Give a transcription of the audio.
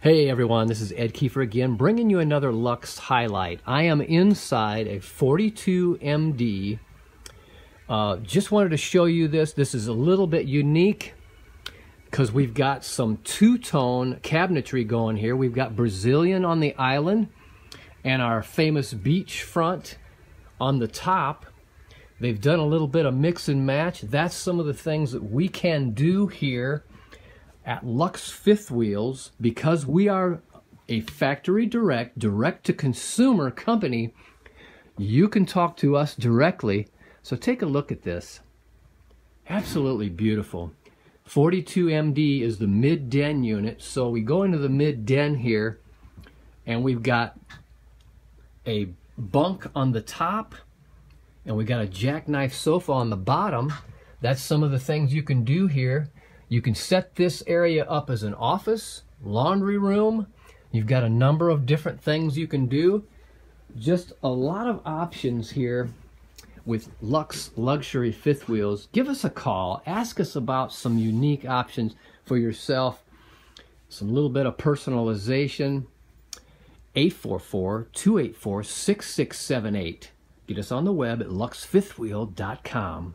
Hey everyone, this is Ed Kiefer again, bringing you another Lux highlight. I am inside a 42MD. Uh, just wanted to show you this. This is a little bit unique because we've got some two-tone cabinetry going here. We've got Brazilian on the island and our famous beach front on the top. They've done a little bit of mix and match. That's some of the things that we can do here at Lux Fifth Wheels, because we are a factory direct, direct to consumer company, you can talk to us directly. So take a look at this. Absolutely beautiful. 42MD is the mid-den unit. So we go into the mid-den here and we've got a bunk on the top and we got a jackknife sofa on the bottom. That's some of the things you can do here. You can set this area up as an office, laundry room. You've got a number of different things you can do. Just a lot of options here with Lux Luxury Fifth Wheels. Give us a call. Ask us about some unique options for yourself. Some little bit of personalization. 844-284-6678. Get us on the web at luxfifthwheel.com.